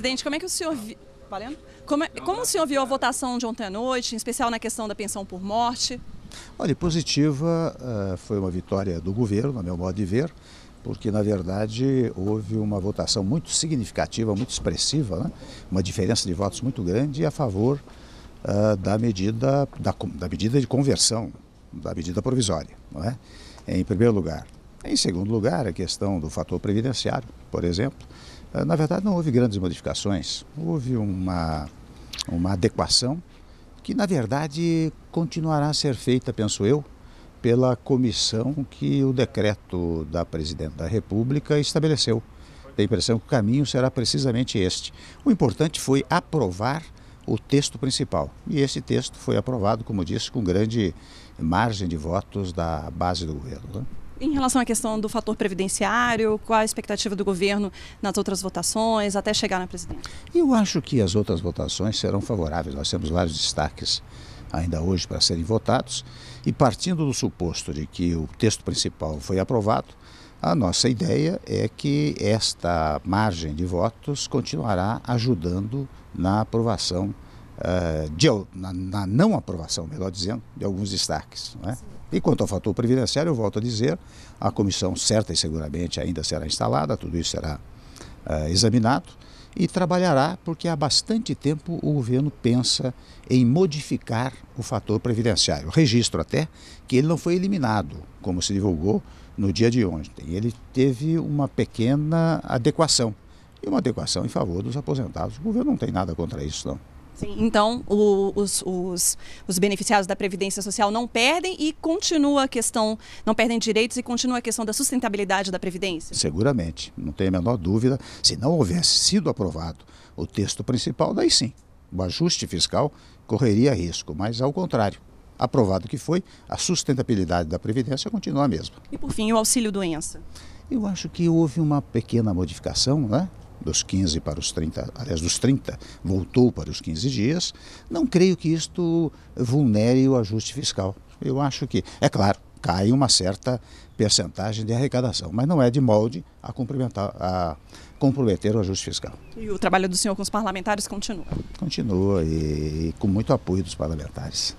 Presidente, como é que o senhor. Vi... Valendo? Como, é, como o senhor viu a votação de ontem à noite, em especial na questão da pensão por morte? Olha, positiva eh, foi uma vitória do governo, no meu modo de ver, porque na verdade houve uma votação muito significativa, muito expressiva, né? uma diferença de votos muito grande a favor eh, da medida da, da medida de conversão, da medida provisória, não é? Em primeiro lugar. Em segundo lugar, a questão do fator previdenciário, por exemplo. Ah, na verdade, não houve grandes modificações, houve uma, uma adequação que, na verdade, continuará a ser feita, penso eu, pela comissão que o decreto da Presidente da República estabeleceu. Tenho a impressão que o caminho será precisamente este. O importante foi aprovar o texto principal. E esse texto foi aprovado, como disse, com grande margem de votos da base do governo. Né? em relação à questão do fator previdenciário, qual a expectativa do governo nas outras votações, até chegar na presidência? Eu acho que as outras votações serão favoráveis. Nós temos vários destaques ainda hoje para serem votados. E partindo do suposto de que o texto principal foi aprovado, a nossa ideia é que esta margem de votos continuará ajudando na aprovação, uh, de, na, na, não aprovação, melhor dizendo, de alguns destaques. Não é? Sim. E quanto ao fator previdenciário, eu volto a dizer, a comissão certa e seguramente ainda será instalada, tudo isso será uh, examinado e trabalhará porque há bastante tempo o governo pensa em modificar o fator previdenciário. Registro até que ele não foi eliminado, como se divulgou no dia de ontem. Ele teve uma pequena adequação, e uma adequação em favor dos aposentados. O governo não tem nada contra isso, não. Sim. Então, o, os, os, os, beneficiários da Previdência Social não perdem e continua a questão, não perdem direitos e continua a questão da sustentabilidade da Previdência? Seguramente, não tenho a menor dúvida. Se não houvesse sido aprovado o texto principal, daí sim, o ajuste fiscal correria risco, mas ao contrário. Aprovado que foi, a sustentabilidade da Previdência continua a mesma. E por fim, o auxílio doença? Eu acho que houve uma pequena modificação, né? dos 15 para os 30, aliás, dos 30, voltou para os 15 dias, não creio que isto vulnere o ajuste fiscal. Eu acho que, é claro, cai uma certa percentagem de arrecadação, mas não é de molde a, a comprometer o ajuste fiscal. E o trabalho do senhor com os parlamentares continua? Continua e, e com muito apoio dos parlamentares.